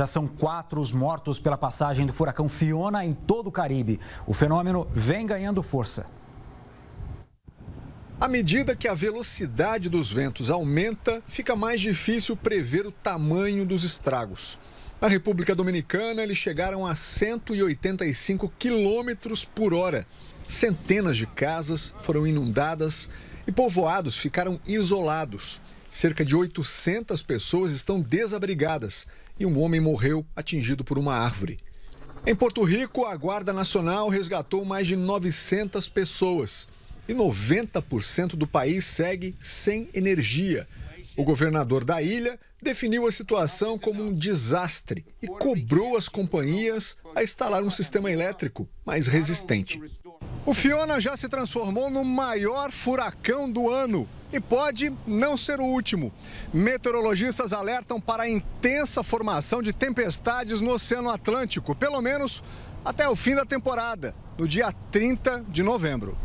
Já são quatro os mortos pela passagem do furacão Fiona em todo o Caribe. O fenômeno vem ganhando força. À medida que a velocidade dos ventos aumenta, fica mais difícil prever o tamanho dos estragos. Na República Dominicana, eles chegaram a 185 quilômetros por hora. Centenas de casas foram inundadas e povoados ficaram isolados. Cerca de 800 pessoas estão desabrigadas e um homem morreu atingido por uma árvore. Em Porto Rico, a Guarda Nacional resgatou mais de 900 pessoas e 90% do país segue sem energia. O governador da ilha definiu a situação como um desastre e cobrou as companhias a instalar um sistema elétrico mais resistente. O Fiona já se transformou no maior furacão do ano e pode não ser o último. Meteorologistas alertam para a intensa formação de tempestades no Oceano Atlântico, pelo menos até o fim da temporada, no dia 30 de novembro.